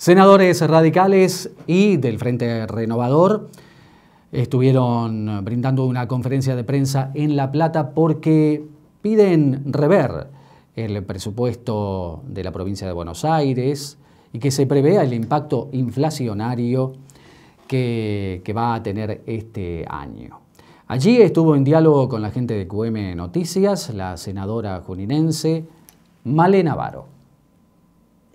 Senadores radicales y del Frente Renovador estuvieron brindando una conferencia de prensa en La Plata porque piden rever el presupuesto de la provincia de Buenos Aires y que se prevea el impacto inflacionario que, va a tener este año. Allí estuvo en diálogo con la gente de QM Noticias, la senadora juninense Malena Navarro.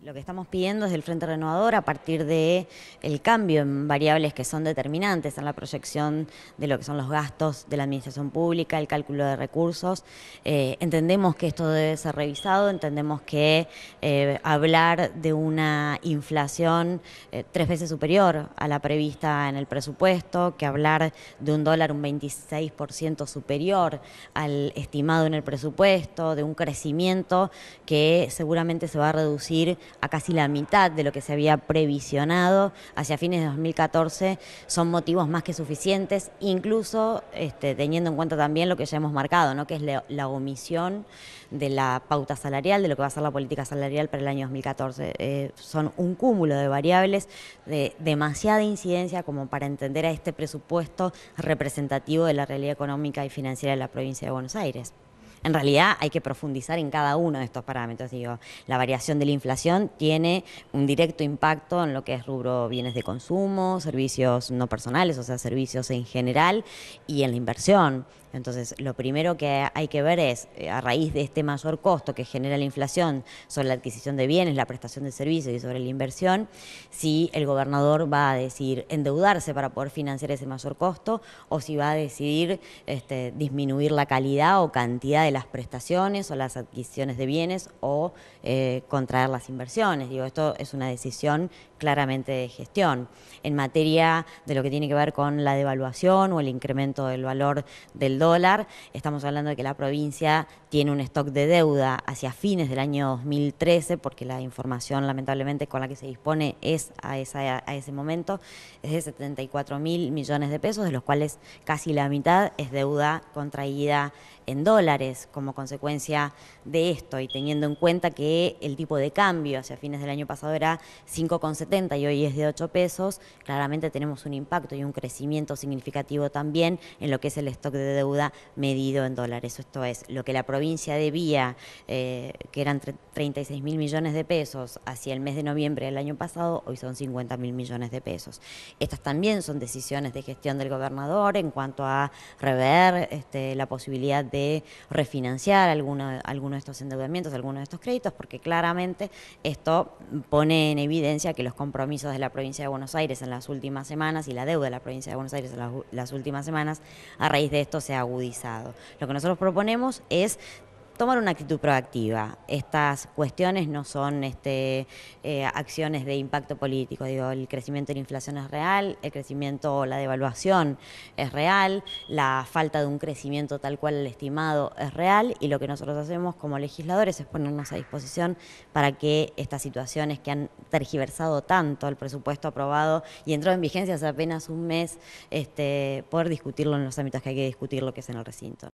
Lo que estamos pidiendo desde el Frente Renovador a partir de el cambio en variables que son determinantes en la proyección de lo que son los gastos de la administración pública, el cálculo de recursos. Eh, entendemos que esto debe ser revisado, entendemos que eh, hablar de una inflación eh, tres veces superior a la prevista en el presupuesto, que hablar de un dólar un 26% superior al estimado en el presupuesto, de un crecimiento que seguramente se va a reducir a casi la mitad de lo que se había previsionado hacia fines de 2014, son motivos más que suficientes, incluso este, teniendo en cuenta también lo que ya hemos marcado, ¿no? que es la, omisión de la pauta salarial, de lo que va a ser la política salarial para el año 2014. Eh, son un cúmulo de variables de demasiada incidencia como para entender a este presupuesto representativo de la realidad económica y financiera de la provincia de Buenos Aires. En realidad hay que profundizar en cada uno de estos parámetros. Digo, la variación de la inflación tiene un directo impacto en lo que es rubro bienes de consumo, servicios no personales, o sea, servicios en general, y en la inversión. Entonces, lo primero que hay que ver es, eh, a raíz de este mayor costo que genera la inflación sobre la adquisición de bienes, la prestación de servicios y sobre la inversión, si el gobernador va a decidir endeudarse para poder financiar ese mayor costo o si va a decidir este, disminuir la calidad o cantidad de las prestaciones o las adquisiciones de bienes o eh, contraer las inversiones. Digo, esto es una decisión claramente de gestión. En materia de lo que tiene que ver con la devaluación o el incremento del valor del dólar, Estamos hablando de que la provincia tiene un stock de deuda hacia fines del año 2013, porque la información lamentablemente con la que se dispone es a, a ese momento, es de 74 mil millones de pesos, de los cuales casi la mitad es deuda contraída en dólares como consecuencia de esto y teniendo en cuenta que el tipo de cambio hacia fines del año pasado era 5,70 y hoy es de 8 pesos, claramente tenemos un impacto y un crecimiento significativo también en lo que es el stock de deuda deuda medido en dólares. Esto es, lo que la provincia debía, eh, que eran 36 mil millones de pesos hacia el mes de noviembre del año pasado, hoy son 50 mil millones de pesos. Estas también son decisiones de gestión del gobernador en cuanto a rever este, la posibilidad de refinanciar algunos alguno de estos endeudamientos, algunos de estos créditos, porque claramente esto pone en evidencia que los compromisos de la provincia de Buenos Aires en las últimas semanas y la deuda de la provincia de Buenos Aires en las, últimas semanas, a raíz de esto se agudizado. Lo que nosotros proponemos es tomar una actitud proactiva. Estas cuestiones no son este, eh, acciones de impacto político. Digo, el crecimiento de la inflación es real, el crecimiento o la devaluación es real, la falta de un crecimiento tal cual el estimado es real y lo que nosotros hacemos como legisladores es ponernos a disposición para que estas situaciones que han tergiversado tanto el presupuesto aprobado y entró en vigencia hace apenas un mes, este, poder discutirlo en los ámbitos que hay que discutir lo que es en el recinto.